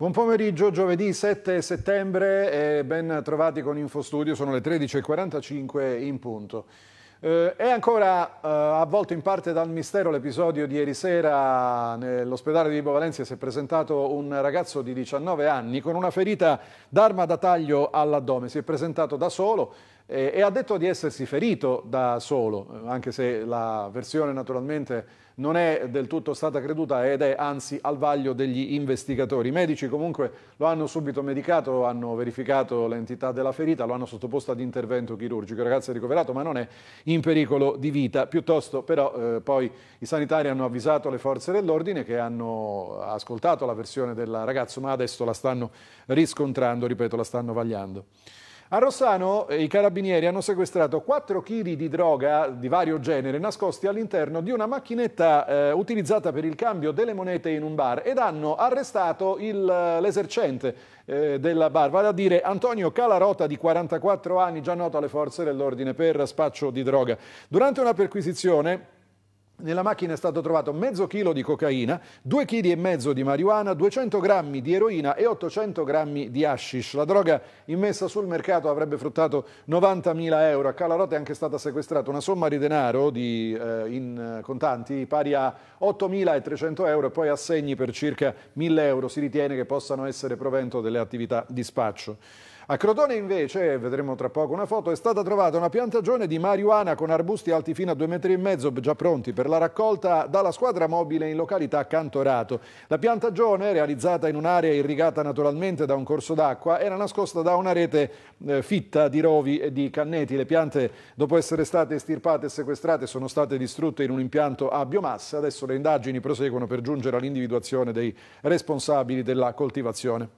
Buon pomeriggio, giovedì 7 settembre e ben trovati con Infostudio, sono le 13.45 in punto. Eh, è ancora eh, avvolto in parte dal mistero l'episodio di ieri sera nell'ospedale di Vibo Valencia si è presentato un ragazzo di 19 anni con una ferita d'arma da taglio all'addome, si è presentato da solo e, eh, e ha detto di essersi ferito da solo, eh, anche se la versione naturalmente non è del tutto stata creduta ed è anzi al vaglio degli investigatori. I medici comunque lo hanno subito medicato, hanno verificato l'entità della ferita, lo hanno sottoposto ad intervento chirurgico. Il ragazzo è ricoverato ma non è in pericolo di vita. Piuttosto però eh, poi i sanitari hanno avvisato le forze dell'ordine che hanno ascoltato la versione del ragazzo ma adesso la stanno riscontrando, ripeto, la stanno vagliando. A Rossano eh, i carabinieri hanno sequestrato 4 kg di droga di vario genere nascosti all'interno di una macchinetta eh, utilizzata per il cambio delle monete in un bar ed hanno arrestato eh, l'esercente eh, della bar, vale a dire Antonio Calarota di 44 anni, già noto alle forze dell'ordine per spaccio di droga. Durante una perquisizione nella macchina è stato trovato mezzo chilo di cocaina, due kg e mezzo di marijuana, 200 grammi di eroina e 800 grammi di hashish. La droga immessa sul mercato avrebbe fruttato 90.000 euro. A Calarote è anche stata sequestrata una somma di denaro di, eh, in eh, contanti pari a 8.300 euro e poi assegni per circa 1.000 euro. Si ritiene che possano essere provento delle attività di spaccio. A Crotone invece, vedremo tra poco una foto, è stata trovata una piantagione di marijuana con arbusti alti fino a due metri e mezzo già pronti per la raccolta dalla squadra mobile in località Cantorato. La piantagione, realizzata in un'area irrigata naturalmente da un corso d'acqua, era nascosta da una rete eh, fitta di rovi e di canneti. Le piante, dopo essere state estirpate e sequestrate, sono state distrutte in un impianto a biomassa. Adesso le indagini proseguono per giungere all'individuazione dei responsabili della coltivazione.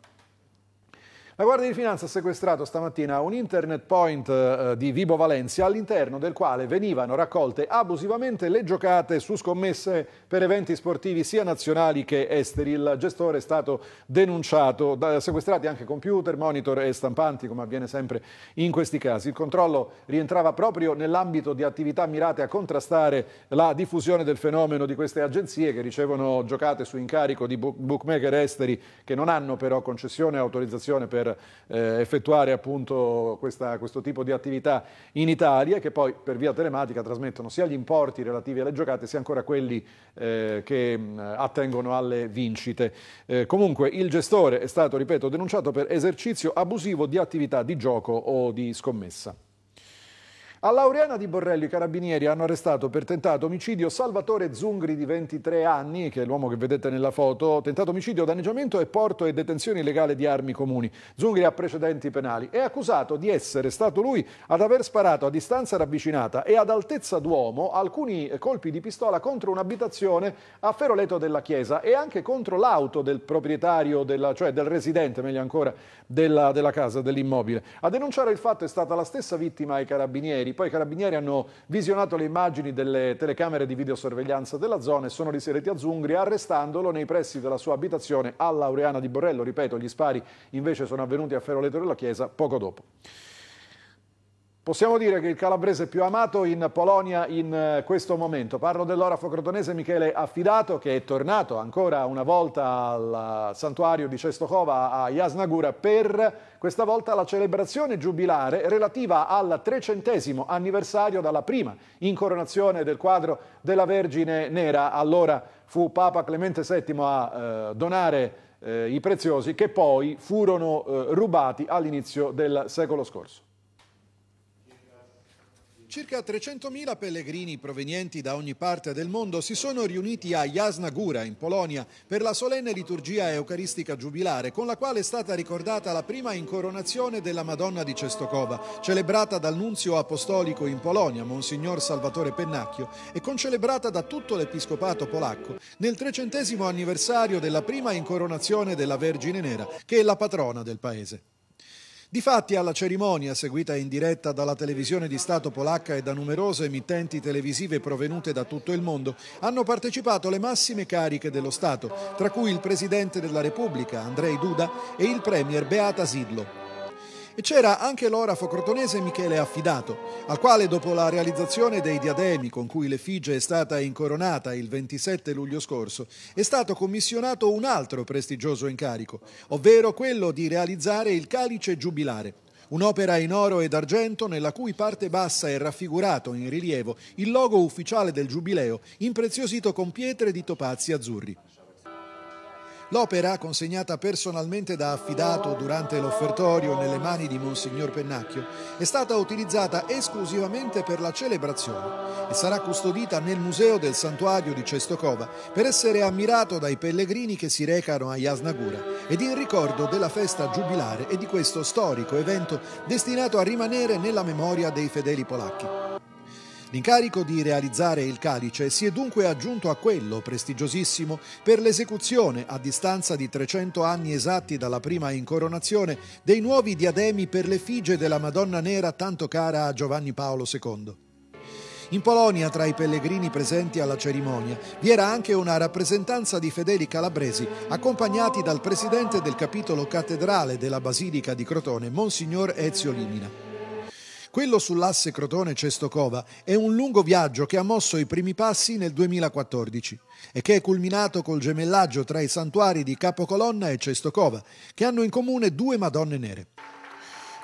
La Guardia di Finanza ha sequestrato stamattina un internet point eh, di Vibo Valencia all'interno del quale venivano raccolte abusivamente le giocate su scommesse per eventi sportivi sia nazionali che esteri. Il gestore è stato denunciato, da, sequestrati anche computer, monitor e stampanti come avviene sempre in questi casi. Il controllo rientrava proprio nell'ambito di attività mirate a contrastare la diffusione del fenomeno di queste agenzie che ricevono giocate su incarico di bookmaker esteri che non hanno però concessione e autorizzazione per per eh, effettuare appunto questa, questo tipo di attività in Italia che poi per via telematica trasmettono sia gli importi relativi alle giocate sia ancora quelli eh, che attengono alle vincite. Eh, comunque il gestore è stato, ripeto, denunciato per esercizio abusivo di attività di gioco o di scommessa. A Laureana di Borrelli i carabinieri hanno arrestato per tentato omicidio Salvatore Zungri di 23 anni, che è l'uomo che vedete nella foto, tentato omicidio, danneggiamento e porto e detenzione illegale di armi comuni. Zungri ha precedenti penali. È accusato di essere stato lui ad aver sparato a distanza ravvicinata e ad altezza d'uomo alcuni colpi di pistola contro un'abitazione a Feroleto della Chiesa e anche contro l'auto del proprietario, della, cioè del residente, meglio ancora, della, della casa, dell'immobile. A denunciare il fatto è stata la stessa vittima ai carabinieri Carabinieri, poi i Carabinieri hanno visionato le immagini delle telecamere di videosorveglianza della zona e sono riseriti a Zungria, arrestandolo nei pressi della sua abitazione a Laureana di Borrello. Ripeto, gli spari invece sono avvenuti a Ferroleto della Chiesa poco dopo. Possiamo dire che il calabrese più amato in Polonia in eh, questo momento. Parlo dell'orafo crotonese Michele Affidato che è tornato ancora una volta al santuario di Cestokova a Jasnagura per questa volta la celebrazione giubilare relativa al trecentesimo anniversario dalla prima incoronazione del quadro della Vergine Nera. Allora fu Papa Clemente VII a eh, donare eh, i preziosi che poi furono eh, rubati all'inizio del secolo scorso. Circa 300.000 pellegrini provenienti da ogni parte del mondo si sono riuniti a Jasna Góra, in Polonia, per la solenne liturgia eucaristica giubilare, con la quale è stata ricordata la prima incoronazione della Madonna di Cestocova, celebrata dal nunzio apostolico in Polonia, Monsignor Salvatore Pennacchio, e concelebrata da tutto l'episcopato polacco, nel trecentesimo anniversario della prima incoronazione della Vergine Nera, che è la patrona del paese. Difatti alla cerimonia, seguita in diretta dalla televisione di Stato polacca e da numerose emittenti televisive provenute da tutto il mondo, hanno partecipato le massime cariche dello Stato, tra cui il Presidente della Repubblica Andrei Duda e il Premier Beata Sidlo e c'era anche l'orafo crotonese Michele Affidato, al quale dopo la realizzazione dei diademi con cui l'effigie è stata incoronata il 27 luglio scorso, è stato commissionato un altro prestigioso incarico, ovvero quello di realizzare il calice giubilare, un'opera in oro ed argento nella cui parte bassa è raffigurato in rilievo il logo ufficiale del Giubileo, impreziosito con pietre di topazi azzurri. L'opera, consegnata personalmente da affidato durante l'offertorio nelle mani di Monsignor Pennacchio, è stata utilizzata esclusivamente per la celebrazione e sarà custodita nel Museo del Santuario di Cestocova per essere ammirato dai pellegrini che si recano a Yasnagura ed in ricordo della festa giubilare e di questo storico evento destinato a rimanere nella memoria dei fedeli polacchi. L'incarico di realizzare il calice si è dunque aggiunto a quello prestigiosissimo per l'esecuzione, a distanza di 300 anni esatti dalla prima incoronazione, dei nuovi diademi per l'effigie della Madonna Nera tanto cara a Giovanni Paolo II. In Polonia, tra i pellegrini presenti alla cerimonia, vi era anche una rappresentanza di fedeli calabresi, accompagnati dal presidente del capitolo cattedrale della Basilica di Crotone, Monsignor Ezio Limina. Quello sull'asse Crotone-Cestocova è un lungo viaggio che ha mosso i primi passi nel 2014 e che è culminato col gemellaggio tra i santuari di Capocolonna e Cestocova, che hanno in comune due Madonne nere.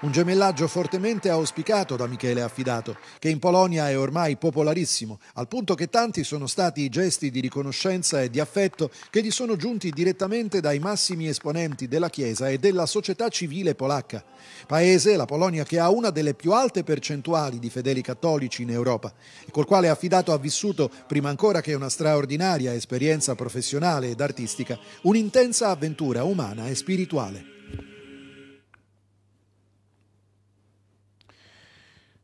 Un gemellaggio fortemente auspicato da Michele Affidato, che in Polonia è ormai popolarissimo, al punto che tanti sono stati i gesti di riconoscenza e di affetto che gli sono giunti direttamente dai massimi esponenti della Chiesa e della società civile polacca. Paese, la Polonia, che ha una delle più alte percentuali di fedeli cattolici in Europa e col quale Affidato ha vissuto, prima ancora che una straordinaria esperienza professionale ed artistica, un'intensa avventura umana e spirituale.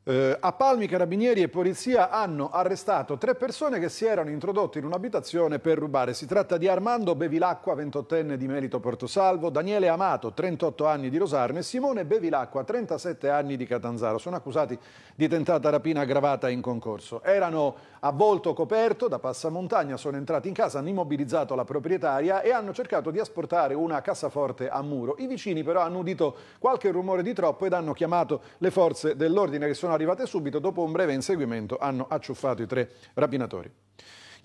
Eh, a Palmi carabinieri e polizia hanno arrestato tre persone che si erano introdotte in un'abitazione per rubare. Si tratta di Armando Bevilacqua, 28enne di Merito Portosalvo, Daniele Amato, 38 anni di Rosarno e Simone Bevilacqua, 37 anni di Catanzaro. Sono accusati di tentata rapina aggravata in concorso. Erano a volto coperto da passamontagna, sono entrati in casa, hanno immobilizzato la proprietaria e hanno cercato di asportare una cassaforte a muro. I vicini però hanno udito qualche rumore di troppo ed hanno chiamato le forze dell'ordine che sono arrivate subito dopo un breve inseguimento hanno acciuffato i tre rapinatori.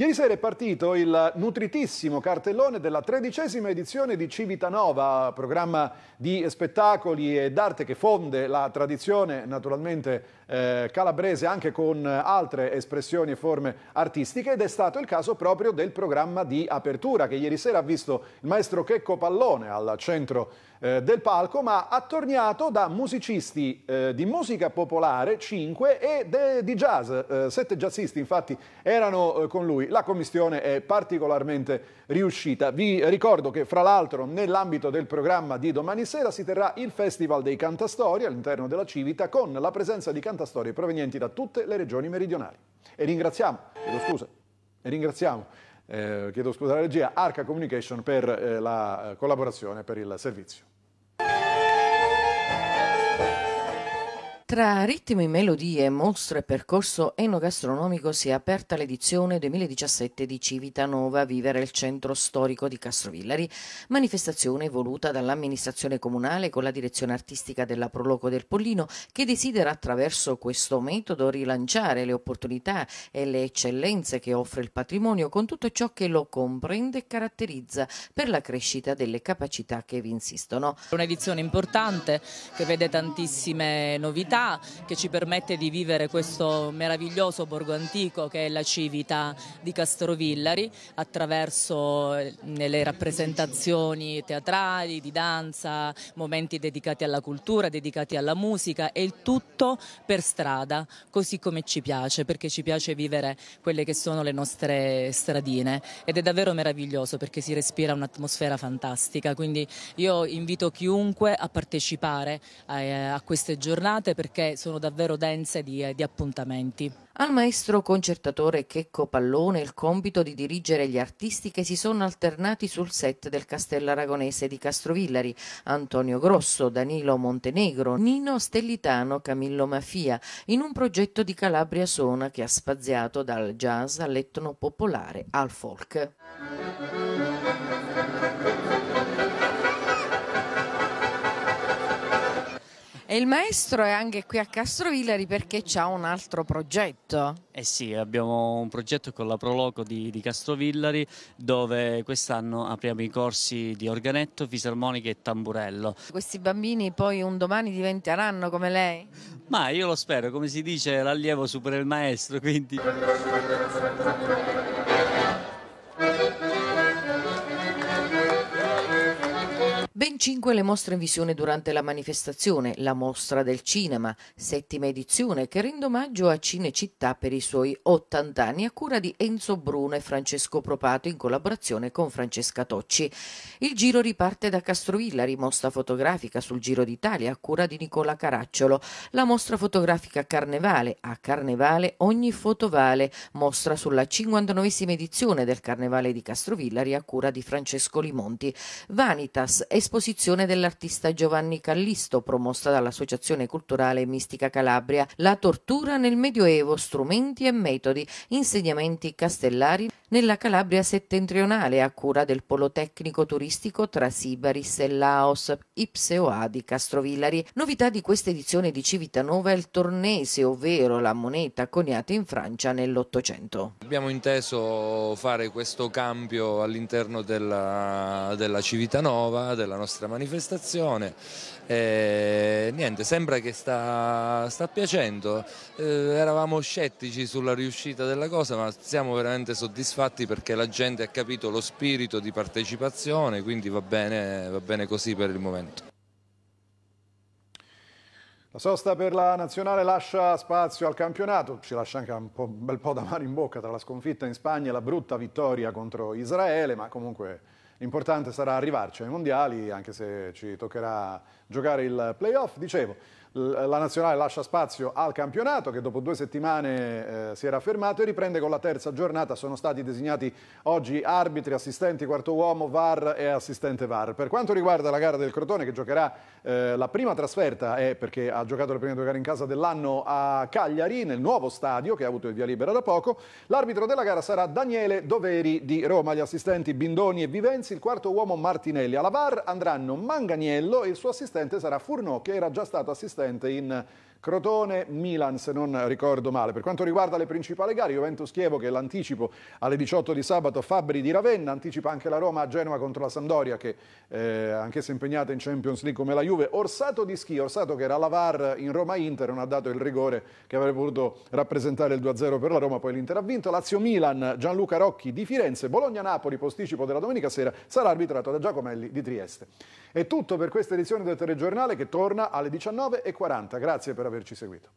Ieri sera è partito il nutritissimo cartellone della tredicesima edizione di Civitanova, programma di spettacoli e d'arte che fonde la tradizione naturalmente eh, calabrese anche con altre espressioni e forme artistiche ed è stato il caso proprio del programma di apertura che ieri sera ha visto il maestro Checco Pallone al centro eh, del palco ma attorniato da musicisti eh, di musica popolare 5 e de, di jazz, eh, sette jazzisti infatti erano eh, con lui la Commissione è particolarmente riuscita. Vi ricordo che fra l'altro nell'ambito del programma di domani sera si terrà il Festival dei Cantastorie all'interno della Civita con la presenza di cantastorie provenienti da tutte le regioni meridionali. E ringraziamo, chiedo scusa, e ringraziamo, eh, chiedo scusa alla regia, Arca Communication per eh, la eh, collaborazione, per il servizio. Tra ritmi, melodie, mostre e percorso enogastronomico si è aperta l'edizione 2017 di Civitanova Vivere il centro storico di Castrovillari, manifestazione voluta dall'amministrazione comunale con la direzione artistica della Proloco del Pollino che desidera attraverso questo metodo rilanciare le opportunità e le eccellenze che offre il patrimonio con tutto ciò che lo comprende e caratterizza per la crescita delle capacità che vi insistono. Un'edizione importante che vede tantissime novità città che ci permette di vivere questo meraviglioso borgo antico che è la civita di Castrovillari attraverso eh, le rappresentazioni teatrali, di danza, momenti dedicati alla cultura, dedicati alla musica e il tutto per strada, così come ci piace, perché ci piace vivere quelle che sono le nostre stradine ed è davvero meraviglioso perché si respira un'atmosfera fantastica, quindi io invito chiunque a partecipare a, eh, a queste giornate perché sono davvero dense di, eh, di appuntamenti. Al maestro concertatore Checco Pallone il compito di dirigere gli artisti che si sono alternati sul set del Castello Aragonese di Castrovillari, Antonio Grosso, Danilo Montenegro, Nino Stellitano, Camillo Mafia, in un progetto di Calabria Sona che ha spaziato dal jazz all'etno popolare al folk. Música E il maestro è anche qui a Castrovillari perché ha un altro progetto. Eh sì, abbiamo un progetto con la Proloco di, di Castrovillari dove quest'anno apriamo i corsi di organetto, fisarmonica e tamburello. Questi bambini poi un domani diventeranno come lei? Ma io lo spero, come si dice l'allievo supera il maestro, quindi... cinque le mostre in visione durante la manifestazione, la mostra del cinema, settima edizione, che rende omaggio a Cinecittà per i suoi 80 anni a cura di Enzo Bruno e Francesco Propato in collaborazione con Francesca Tocci. Il giro riparte da Castrovilla, rimossa fotografica sul Giro d'Italia a cura di Nicola Caracciolo, la mostra fotografica Carnevale, a Carnevale ogni foto vale, mostra sulla 59esima edizione del Carnevale di Castrovillari a cura di Francesco Limonti. Vanitas, esposizione esposizione dell'artista Giovanni Callisto, promossa dall'Associazione Culturale Mistica Calabria, La tortura nel Medioevo, strumenti e metodi, insediamenti castellari nella Calabria settentrionale a cura del polo tecnico turistico tra Sibaris e Laos, Ipseoa di Castrovillari. Novità di questa edizione di Civitanova è il tornese, ovvero la moneta coniata in Francia nell'Ottocento. Abbiamo inteso fare questo cambio all'interno della, della Civitanova, della nostra manifestazione e, eh, niente, sembra che sta, sta piacendo, eh, eravamo scettici sulla riuscita della cosa ma siamo veramente soddisfatti perché la gente ha capito lo spirito di partecipazione, quindi va bene, va bene così per il momento. La sosta per la nazionale lascia spazio al campionato, ci lascia anche un, po', un bel po' da mano in bocca tra la sconfitta in Spagna e la brutta vittoria contro Israele, ma comunque L'importante sarà arrivarci ai mondiali, anche se ci toccherà giocare il playoff. Dicevo, la nazionale lascia spazio al campionato che dopo due settimane eh, si era fermato e riprende con la terza giornata. Sono stati designati oggi arbitri, assistenti, quarto uomo, VAR e assistente VAR. Per quanto riguarda la gara del Crotone che giocherà eh, la prima trasferta, è perché ha giocato le prime due gare in casa dell'anno a Cagliari nel nuovo stadio che ha avuto il via libera da poco, l'arbitro della gara sarà Daniele Doveri di Roma, gli assistenti Bindoni e Vivenzi, il quarto uomo Martinelli. Alla VAR andranno Manganiello e il suo assistente sarà Furnò che era già stato assistente And in Crotone-Milan, se non ricordo male. Per quanto riguarda le principali gare, Juventus-Chievo che l'anticipo alle 18 di sabato, Fabri di Ravenna, anticipa anche la Roma a Genova contro la Sampdoria che eh, anch'essa impegnata in Champions League come la Juve. Orsato di schi, Orsato che era la VAR in Roma-Inter, non ha dato il rigore che avrebbe voluto rappresentare il 2-0 per la Roma, poi l'Inter ha vinto. Lazio-Milan, Gianluca Rocchi di Firenze, Bologna-Napoli, posticipo della domenica sera, sarà arbitrato da Giacomelli di Trieste. È tutto per questa edizione del telegiornale che torna alle 19.40. Grazie per averci seguito.